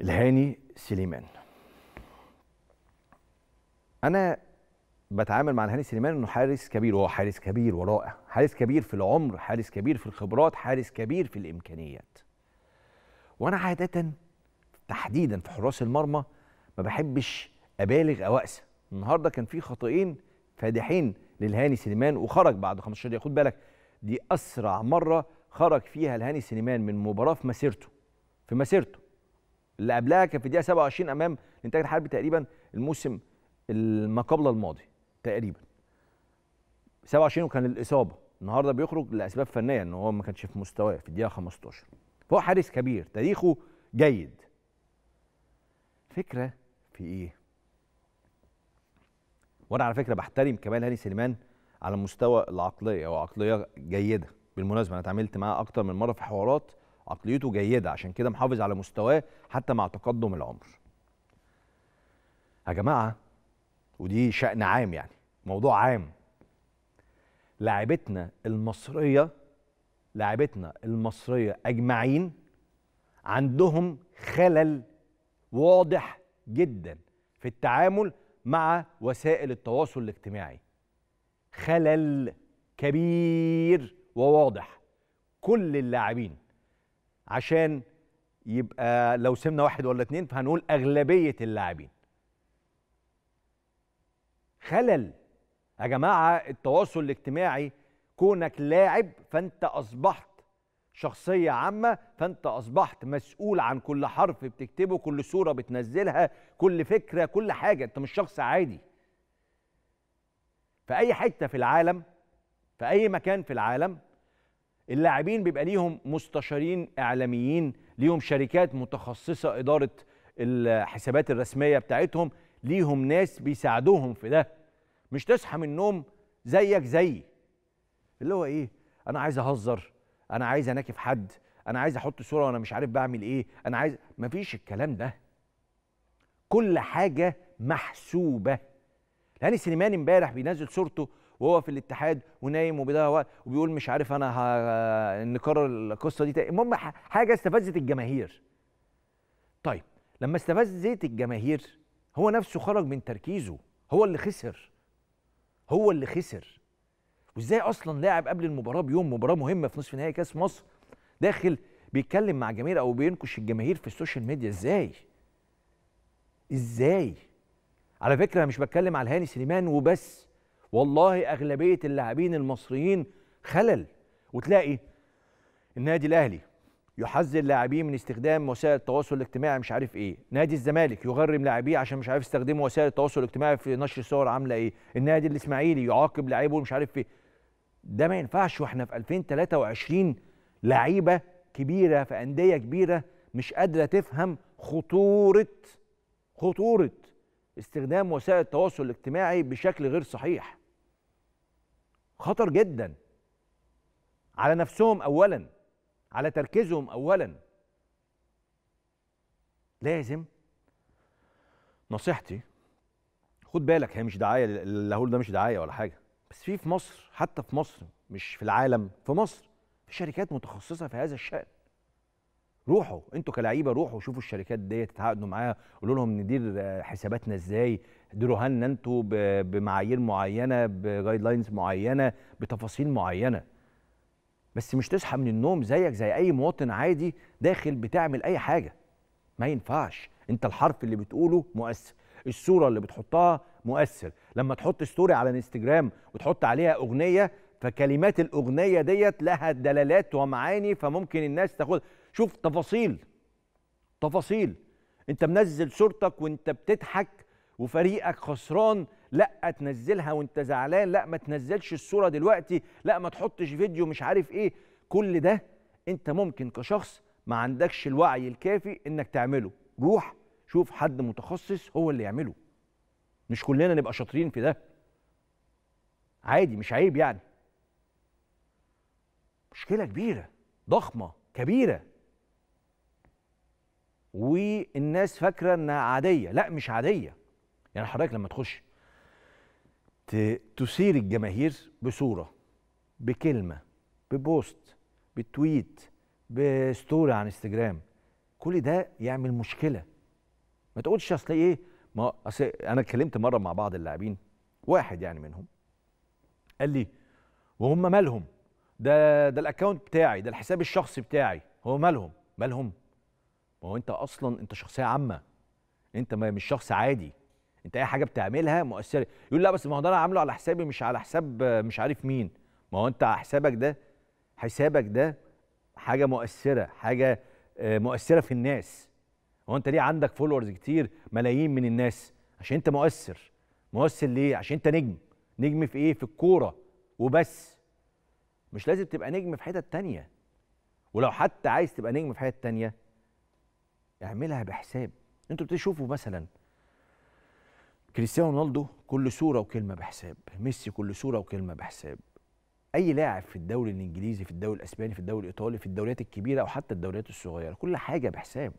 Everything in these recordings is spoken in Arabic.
الهاني سليمان انا بتعامل مع الهاني سليمان انه حارس كبير وهو حارس كبير ورائع حارس كبير في العمر حارس كبير في الخبرات حارس كبير في الامكانيات وانا عاده تحديدا في حراس المرمى ما بحبش ابالغ او اقسى النهارده كان في خطئين فادحين للهاني سليمان وخرج بعد 15 دقيقه خد بالك دي اسرع مره خرج فيها الهاني سليمان من مباراه في مسيرته في مسيرته اللي قبلها كان في الدقيقه 27 امام الانتاج الحربي تقريبا الموسم ما قبل الماضي تقريبا 27 وكان الاصابه النهارده بيخرج لاسباب فنيه ان هو ما كانش في مستواه في الدقيقه 15 فهو حارس كبير تاريخه جيد فكره في ايه وانا على فكره بحترم كمال هاني سليمان على مستوى العقليه وعقليه جيده بالمناسبه انا اتعاملت معاه اكتر من مره في حوارات عقليته جيده عشان كده محافظ على مستواه حتى مع تقدم العمر يا جماعه ودي شأن عام يعني موضوع عام لاعبتنا المصريه لاعبتنا المصريه اجمعين عندهم خلل واضح جدا في التعامل مع وسائل التواصل الاجتماعي خلل كبير وواضح كل اللاعبين عشان يبقى لو سمنا واحد ولا اتنين فهنقول اغلبيه اللاعبين خلل يا جماعه التواصل الاجتماعي كونك لاعب فانت اصبحت شخصيه عامه فانت اصبحت مسؤول عن كل حرف بتكتبه كل صوره بتنزلها كل فكره كل حاجه انت مش شخص عادي في اي حته في العالم في اي مكان في العالم اللاعبين بيبقى ليهم مستشارين اعلاميين ليهم شركات متخصصه اداره الحسابات الرسميه بتاعتهم ليهم ناس بيساعدوهم في ده مش تصحى من النوم زيك زيي اللي هو ايه انا عايز اهزر انا عايز اناكف حد انا عايز احط صوره وانا مش عارف بعمل ايه انا عايز مفيش الكلام ده كل حاجه محسوبه لاني سليمان امبارح بينزل صورته وهو في الاتحاد ونايم وبيضيع وقت وبيقول مش عارف انا نكرر القصه دي المهم حاجه استفزت الجماهير طيب لما استفزت الجماهير هو نفسه خرج من تركيزه هو اللي خسر هو اللي خسر وازاي اصلا لاعب قبل المباراه بيوم مباراه مهمه في نصف نهائي كاس مصر داخل بيتكلم مع جماهير او بينكش الجماهير في السوشيال ميديا ازاي ازاي على فكره مش بتكلم على هاني سليمان وبس والله اغلبيه اللاعبين المصريين خلل وتلاقي النادي الاهلي يحذر لاعبيه من استخدام وسائل التواصل الاجتماعي مش عارف ايه نادي الزمالك يغرم لاعبيه عشان مش عارف يستخدموا وسائل التواصل الاجتماعي في نشر صور عامله ايه النادي الاسماعيلي يعاقب لاعيبه مش عارف ايه ده ما ينفعش واحنا في 2023 لعيبه كبيره في انديه كبيره مش قادره تفهم خطوره خطوره استخدام وسائل التواصل الاجتماعي بشكل غير صحيح خطر جدا على نفسهم اولا على تركيزهم اولا لازم نصيحتي خد بالك هي مش دعايه اللي هقوله ده مش دعايه ولا حاجه بس في في مصر حتى في مصر مش في العالم في مصر في شركات متخصصه في هذا الشان روحوا انتوا كلعيبه روحوا شوفوا الشركات ديت تتعاقدوا معاها قولوا لهم ندير حساباتنا ازاي ديروا لنا انتوا بمعايير معينه بجايد لاينز معينه بتفاصيل معينه بس مش تصحى من النوم زيك زي اي مواطن عادي داخل بتعمل اي حاجه ما ينفعش انت الحرف اللي بتقوله مؤثر الصوره اللي بتحطها مؤثر لما تحط ستوري على انستجرام وتحط عليها اغنيه فكلمات الاغنيه ديت لها دلالات ومعاني فممكن الناس تاخد شوف تفاصيل تفاصيل انت منزل صورتك وانت بتضحك وفريقك خسران لا تنزلها وانت زعلان لا ما تنزلش الصوره دلوقتي لا ما تحطش فيديو مش عارف ايه كل ده انت ممكن كشخص ما عندكش الوعي الكافي انك تعمله روح شوف حد متخصص هو اللي يعمله مش كلنا نبقى شاطرين في ده عادي مش عيب يعني مشكله كبيره ضخمه كبيره والناس فاكره انها عاديه لا مش عاديه يعني حضرتك لما تخش تثير الجماهير بصوره بكلمه ببوست بتويت بستوري على انستجرام كل ده يعمل مشكله ما تقولش اصل ايه ما اصل انا اتكلمت مره مع بعض اللاعبين واحد يعني منهم قال لي وهم مالهم ده ده الاكونت بتاعي ده الحساب الشخصي بتاعي هو مالهم مالهم ما هو انت اصلا انت شخصيه عامه انت مش شخص عادي انت اي حاجه بتعملها مؤثره يقول لا بس ما هو ده انا عامله على حسابي مش على حساب مش عارف مين ما هو انت حسابك ده حسابك ده حاجه مؤثره حاجه آه، مؤثره في الناس هو انت ليه عندك فولورز كتير ملايين من الناس عشان انت مؤثر مؤثر ليه عشان انت نجم نجم في ايه في الكوره وبس مش لازم تبقى نجم في حتت تانية ولو حتى عايز تبقى نجم في حتت تانية اعملها بحساب انتوا بتشوفوا مثلا كريستيانو رونالدو كل صوره وكلمه بحساب ميسي كل صوره وكلمه بحساب اي لاعب في الدوري الانجليزي في الدوري الاسباني في الدوري الايطالي في الدوريات الكبيره او حتى الدوريات الصغيره كل حاجه بحساب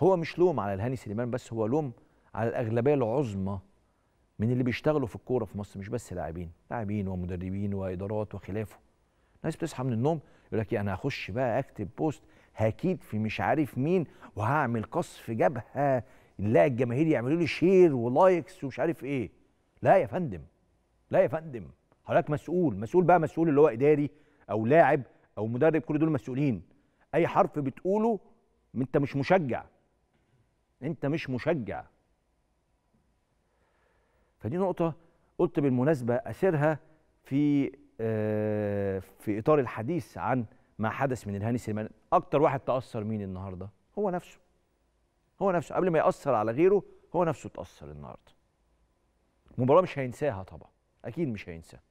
هو مش لوم على الهاني سليمان بس هو لوم على الاغلبيه العظمى من اللي بيشتغلوا في الكوره في مصر مش بس لاعبين لاعبين ومدربين وادارات وخلافه ناس بتصحى من النوم يقول لك إيه، انا هخش بقى اكتب بوست هكيد في مش عارف مين وهعمل قصف جبهه نلاقي الجماهير يعملوا لي شير ولايكس ومش عارف ايه لا يا فندم لا يا فندم حضرتك مسؤول مسؤول بقى مسؤول اللي هو اداري او لاعب او مدرب كل دول مسؤولين اي حرف بتقوله انت مش مشجع انت مش مشجع فدي نقطه قلت بالمناسبه اسيرها في آه، في اطار الحديث عن ما حدث من الهاني سليمان اكتر واحد تاثر مين النهارده هو نفسه هو نفسه قبل ما ياثر على غيره هو نفسه تاثر النهارده مباراه مش هينساها طبعا اكيد مش هينساها